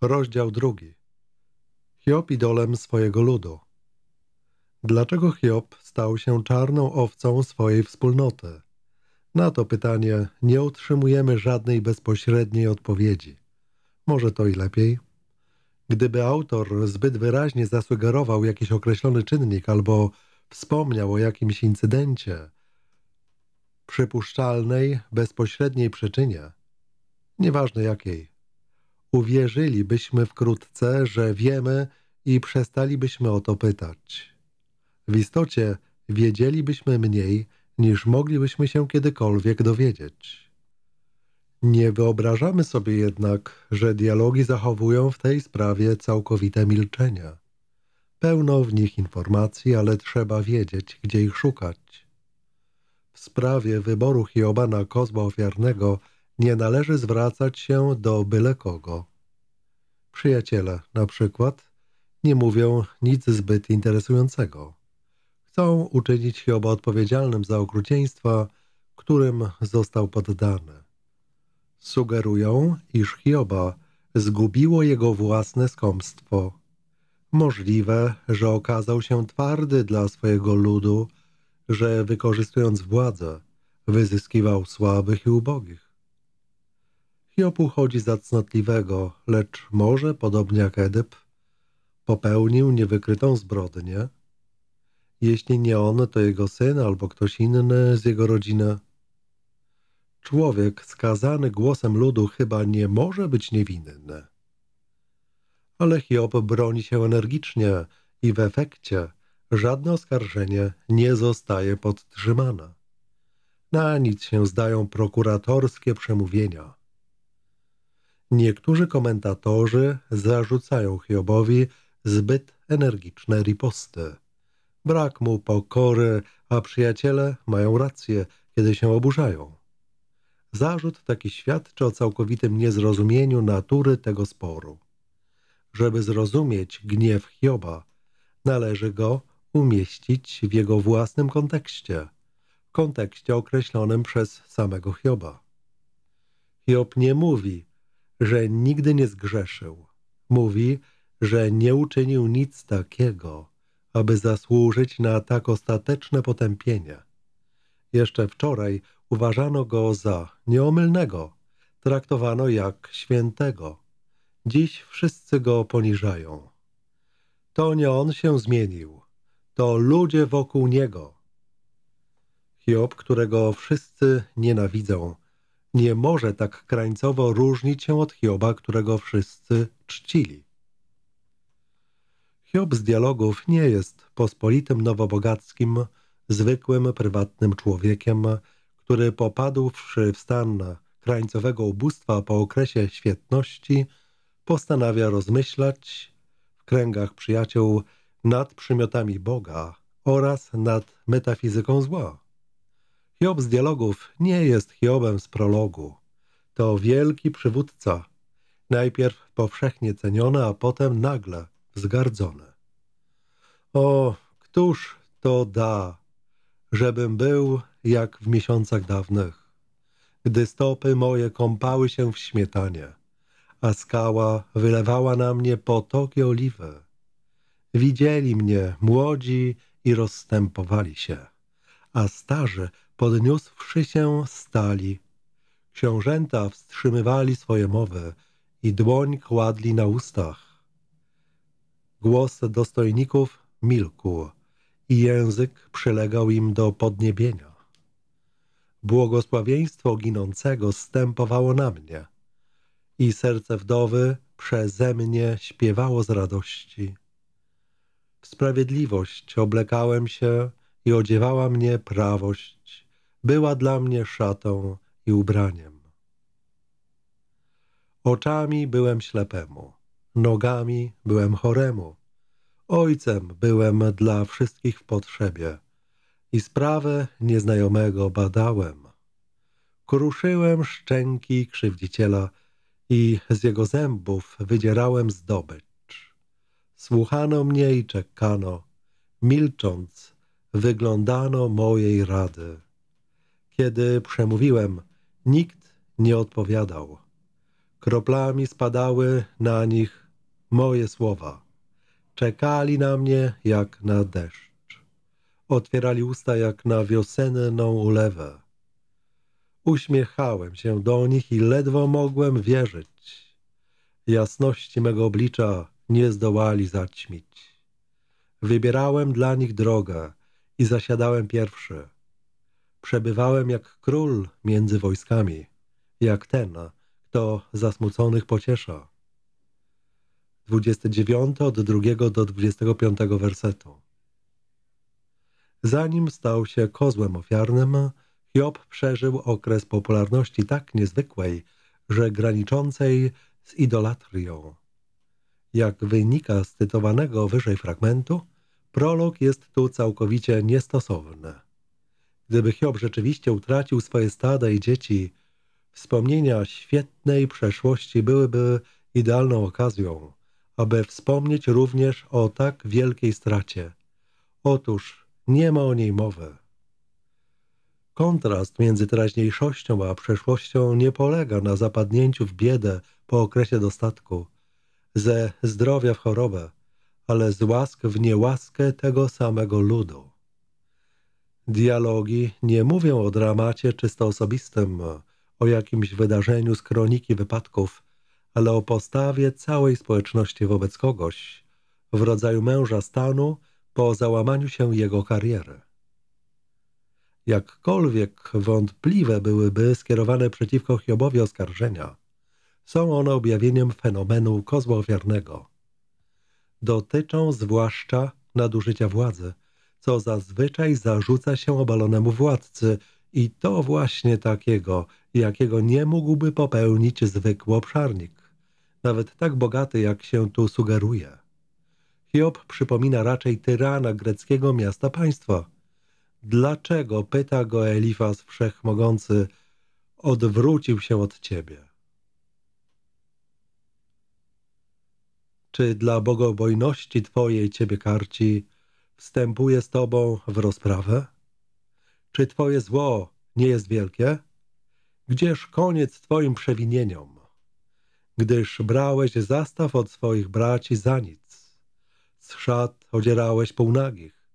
Rozdział drugi. Hiob idolem swojego ludu. Dlaczego Hiob stał się czarną owcą swojej wspólnoty? Na to pytanie nie otrzymujemy żadnej bezpośredniej odpowiedzi. Może to i lepiej? Gdyby autor zbyt wyraźnie zasugerował jakiś określony czynnik albo wspomniał o jakimś incydencie, przypuszczalnej, bezpośredniej przyczynie, nieważne jakiej, uwierzylibyśmy wkrótce, że wiemy i przestalibyśmy o to pytać. W istocie wiedzielibyśmy mniej, niż moglibyśmy się kiedykolwiek dowiedzieć. Nie wyobrażamy sobie jednak, że dialogi zachowują w tej sprawie całkowite milczenie. Pełno w nich informacji, ale trzeba wiedzieć, gdzie ich szukać. W sprawie wyboru Hiobana Kozła Ofiarnego – nie należy zwracać się do byle kogo. Przyjaciele, na przykład, nie mówią nic zbyt interesującego. Chcą uczynić Hioba odpowiedzialnym za okrucieństwa, którym został poddany. Sugerują, iż Hioba zgubiło jego własne skąpstwo. Możliwe, że okazał się twardy dla swojego ludu, że wykorzystując władzę, wyzyskiwał słabych i ubogich. Hiob uchodzi za cnotliwego, lecz może, podobnie jak Edyp, popełnił niewykrytą zbrodnię. Jeśli nie on, to jego syn albo ktoś inny z jego rodziny. Człowiek skazany głosem ludu chyba nie może być niewinny. Ale Hiob broni się energicznie i w efekcie żadne oskarżenie nie zostaje podtrzymane. Na nic się zdają prokuratorskie przemówienia – Niektórzy komentatorzy zarzucają Hiobowi zbyt energiczne riposty. Brak mu pokory, a przyjaciele mają rację, kiedy się oburzają. Zarzut taki świadczy o całkowitym niezrozumieniu natury tego sporu. Żeby zrozumieć gniew Hioba, należy go umieścić w jego własnym kontekście, w kontekście określonym przez samego Hioba. Hiob nie mówi, że nigdy nie zgrzeszył. Mówi, że nie uczynił nic takiego, aby zasłużyć na tak ostateczne potępienie. Jeszcze wczoraj uważano go za nieomylnego, traktowano jak świętego. Dziś wszyscy go poniżają. To nie on się zmienił, to ludzie wokół niego. Hiob, którego wszyscy nienawidzą, nie może tak krańcowo różnić się od Hioba, którego wszyscy czcili. Hiob z dialogów nie jest pospolitym nowobogackim, zwykłym, prywatnym człowiekiem, który popadłszy w stan krańcowego ubóstwa po okresie świetności, postanawia rozmyślać w kręgach przyjaciół nad przymiotami Boga oraz nad metafizyką zła. Hiob z dialogów nie jest Hiobem z prologu. To wielki przywódca, najpierw powszechnie ceniony, a potem nagle wzgardzony. O, któż to da, żebym był jak w miesiącach dawnych, gdy stopy moje kąpały się w śmietanie, a skała wylewała na mnie potoki oliwy. Widzieli mnie młodzi i rozstępowali się, a starzy podniósłszy się, stali. Książęta wstrzymywali swoje mowy i dłoń kładli na ustach. Głos dostojników milkł i język przylegał im do podniebienia. Błogosławieństwo ginącego stępowało na mnie i serce wdowy przeze mnie śpiewało z radości. W sprawiedliwość oblekałem się i odziewała mnie prawość była dla mnie szatą i ubraniem. Oczami byłem ślepemu, nogami byłem choremu, ojcem byłem dla wszystkich w potrzebie i sprawę nieznajomego badałem. Kruszyłem szczęki krzywdziciela i z jego zębów wydzierałem zdobycz. Słuchano mnie i czekano, milcząc, wyglądano mojej rady. Kiedy przemówiłem, nikt nie odpowiadał. Kroplami spadały na nich moje słowa. Czekali na mnie jak na deszcz. Otwierali usta jak na wiosenną ulewę. Uśmiechałem się do nich i ledwo mogłem wierzyć. Jasności mego oblicza nie zdołali zaćmić. Wybierałem dla nich drogę i zasiadałem pierwszy. Przebywałem jak król między wojskami, jak ten, kto zasmuconych pociesza. 29 od 2 do 25 wersetu. Zanim stał się kozłem ofiarnym, Hiob przeżył okres popularności tak niezwykłej, że graniczącej z idolatrią. Jak wynika z cytowanego wyżej fragmentu, prolog jest tu całkowicie niestosowny. Gdyby Hiob rzeczywiście utracił swoje stada i dzieci, wspomnienia świetnej przeszłości byłyby idealną okazją, aby wspomnieć również o tak wielkiej stracie. Otóż nie ma o niej mowy. Kontrast między teraźniejszością a przeszłością nie polega na zapadnięciu w biedę po okresie dostatku, ze zdrowia w chorobę, ale z łask w niełaskę tego samego ludu. Dialogi nie mówią o dramacie czysto osobistym, o jakimś wydarzeniu z kroniki wypadków, ale o postawie całej społeczności wobec kogoś, w rodzaju męża stanu po załamaniu się jego kariery. Jakkolwiek wątpliwe byłyby skierowane przeciwko Hiobowi oskarżenia, są one objawieniem fenomenu kozła ofiarnego. Dotyczą zwłaszcza nadużycia władzy – co zazwyczaj zarzuca się obalonemu władcy i to właśnie takiego, jakiego nie mógłby popełnić zwykły obszarnik, nawet tak bogaty, jak się tu sugeruje. Hiob przypomina raczej tyrana greckiego miasta-państwa. Dlaczego, pyta go Elifas Wszechmogący, odwrócił się od ciebie? Czy dla bogobojności twojej ciebie karci, wstępuje z Tobą w rozprawę? Czy Twoje zło nie jest wielkie? Gdzież koniec Twoim przewinieniom? Gdyż brałeś zastaw od swoich braci za nic, z szat odzierałeś półnagich,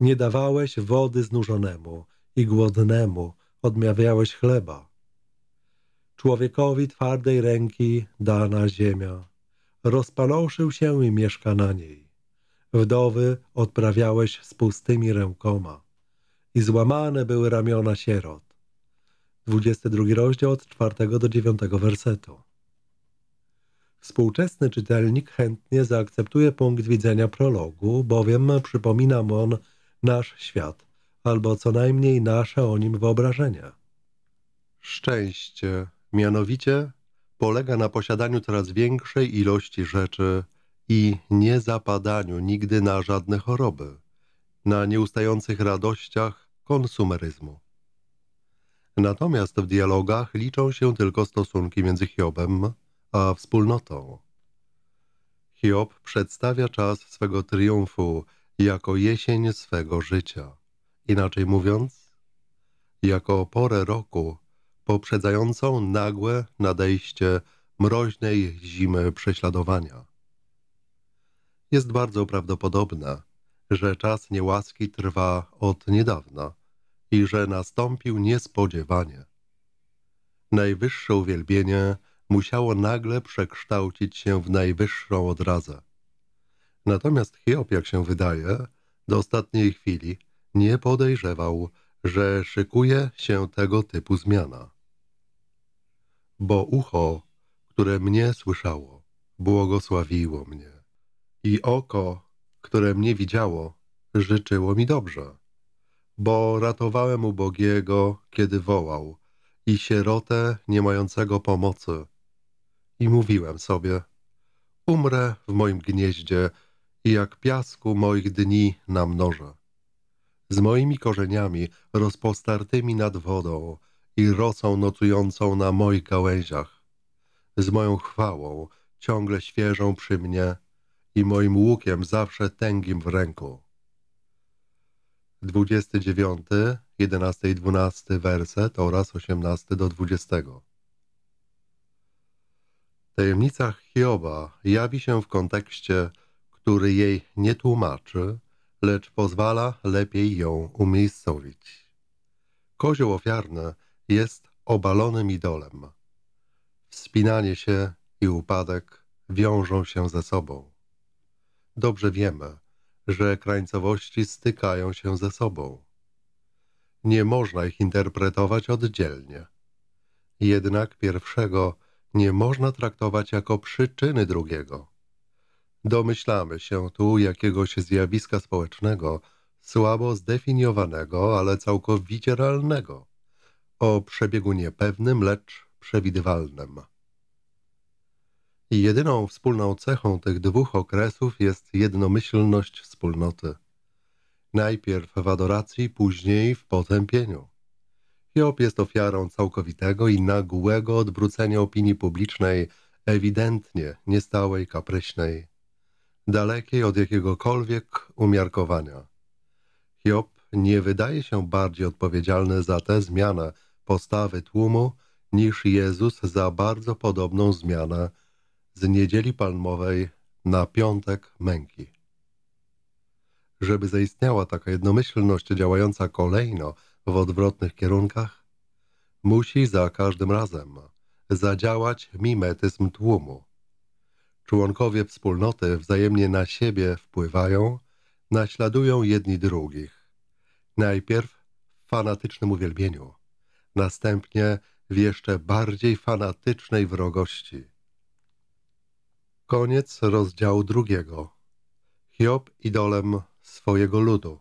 nie dawałeś wody znużonemu i głodnemu, odmawiałeś chleba. Człowiekowi twardej ręki dana ziemia, rozpaloszył się i mieszka na niej Wdowy odprawiałeś z pustymi rękoma i złamane były ramiona sierot. 22 rozdział od 4 do 9 wersetu. Współczesny czytelnik chętnie zaakceptuje punkt widzenia prologu, bowiem przypomina on nasz świat, albo co najmniej nasze o nim wyobrażenia. Szczęście, mianowicie, polega na posiadaniu coraz większej ilości rzeczy, i niezapadaniu nigdy na żadne choroby, na nieustających radościach konsumeryzmu. Natomiast w dialogach liczą się tylko stosunki między Hiobem a wspólnotą. Hiob przedstawia czas swego triumfu jako jesień swego życia. Inaczej mówiąc, jako porę roku poprzedzającą nagłe nadejście mroźnej zimy prześladowania. Jest bardzo prawdopodobne, że czas niełaski trwa od niedawna i że nastąpił niespodziewanie. Najwyższe uwielbienie musiało nagle przekształcić się w najwyższą odrazę. Natomiast Hiob, jak się wydaje, do ostatniej chwili nie podejrzewał, że szykuje się tego typu zmiana. Bo ucho, które mnie słyszało, błogosławiło mnie. I oko, które mnie widziało, życzyło mi dobrze, bo ratowałem ubogiego, kiedy wołał, i sierotę nie mającego pomocy. I mówiłem sobie, umrę w moim gnieździe i jak piasku moich dni mnoże, Z moimi korzeniami rozpostartymi nad wodą i rosą nocującą na moich gałęziach. Z moją chwałą ciągle świeżą przy mnie i moim łukiem zawsze tęgim w ręku. 29, 11 i 12 werset oraz 18 do 20. Tajemnica Hioba jawi się w kontekście, który jej nie tłumaczy, lecz pozwala lepiej ją umiejscowić. Kozioł ofiarny jest obalonym idolem. Wspinanie się i upadek wiążą się ze sobą dobrze wiemy, że krańcowości stykają się ze sobą. Nie można ich interpretować oddzielnie. Jednak pierwszego nie można traktować jako przyczyny drugiego. Domyślamy się tu jakiegoś zjawiska społecznego, słabo zdefiniowanego, ale całkowicie realnego, o przebiegu niepewnym, lecz przewidywalnym. I jedyną wspólną cechą tych dwóch okresów jest jednomyślność wspólnoty. Najpierw w adoracji, później w potępieniu. Hiob jest ofiarą całkowitego i nagłego odwrócenia opinii publicznej, ewidentnie niestałej, kapryśnej, dalekiej od jakiegokolwiek umiarkowania. Hiob nie wydaje się bardziej odpowiedzialny za tę zmianę postawy tłumu niż Jezus za bardzo podobną zmianę z niedzieli palmowej na piątek męki. Żeby zaistniała taka jednomyślność działająca kolejno w odwrotnych kierunkach, musi za każdym razem zadziałać mimetyzm tłumu. Członkowie wspólnoty wzajemnie na siebie wpływają, naśladują jedni drugich. Najpierw w fanatycznym uwielbieniu, następnie w jeszcze bardziej fanatycznej wrogości – Koniec rozdziału drugiego. Hiob idolem swojego ludu.